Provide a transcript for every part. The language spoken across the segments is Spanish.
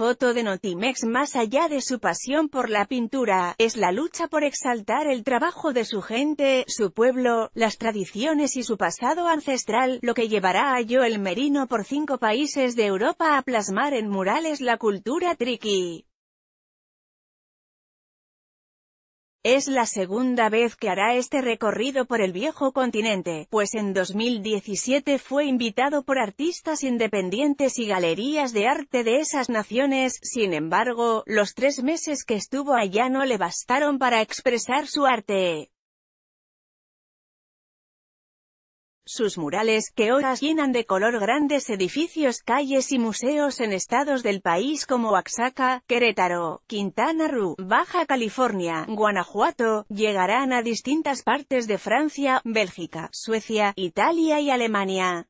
foto de Notimex más allá de su pasión por la pintura, es la lucha por exaltar el trabajo de su gente, su pueblo, las tradiciones y su pasado ancestral, lo que llevará a Joel Merino por cinco países de Europa a plasmar en murales la cultura triqui. Es la segunda vez que hará este recorrido por el viejo continente, pues en 2017 fue invitado por artistas independientes y galerías de arte de esas naciones, sin embargo, los tres meses que estuvo allá no le bastaron para expresar su arte. sus murales, que ahora llenan de color grandes edificios, calles y museos en estados del país como Oaxaca, Querétaro, Quintana Roo, Baja California, Guanajuato, llegarán a distintas partes de Francia, Bélgica, Suecia, Italia y Alemania.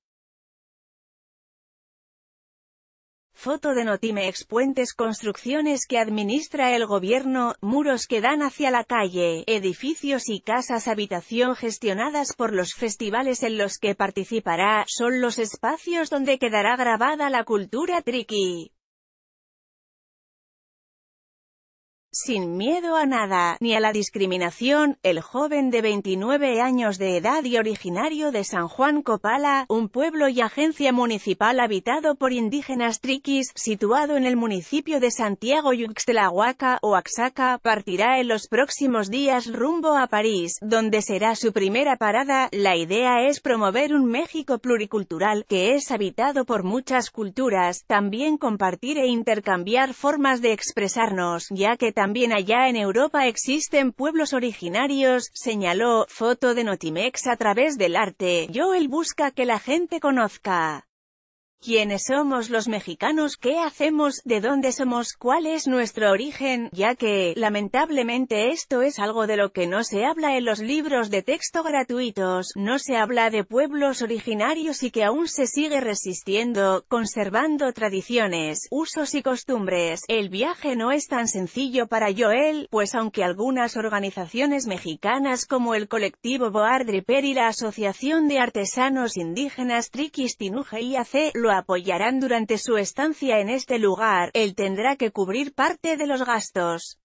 Foto de Notimex Puentes Construcciones que administra el gobierno, muros que dan hacia la calle, edificios y casas habitación gestionadas por los festivales en los que participará, son los espacios donde quedará grabada la cultura triqui. Sin miedo a nada, ni a la discriminación, el joven de 29 años de edad y originario de San Juan Copala, un pueblo y agencia municipal habitado por indígenas triquis, situado en el municipio de Santiago Yuxtelahuaca o Oaxaca, partirá en los próximos días rumbo a París, donde será su primera parada. La idea es promover un México pluricultural, que es habitado por muchas culturas, también compartir e intercambiar formas de expresarnos, ya que también allá en Europa existen pueblos originarios, señaló, foto de Notimex a través del arte, Joel busca que la gente conozca. ¿Quiénes somos los mexicanos? ¿Qué hacemos? ¿De dónde somos? ¿Cuál es nuestro origen? Ya que, lamentablemente esto es algo de lo que no se habla en los libros de texto gratuitos, no se habla de pueblos originarios y que aún se sigue resistiendo, conservando tradiciones, usos y costumbres. El viaje no es tan sencillo para Joel, pues aunque algunas organizaciones mexicanas como el colectivo Boardriper y la Asociación de Artesanos Indígenas Triquistinuja y AC lo apoyarán durante su estancia en este lugar, él tendrá que cubrir parte de los gastos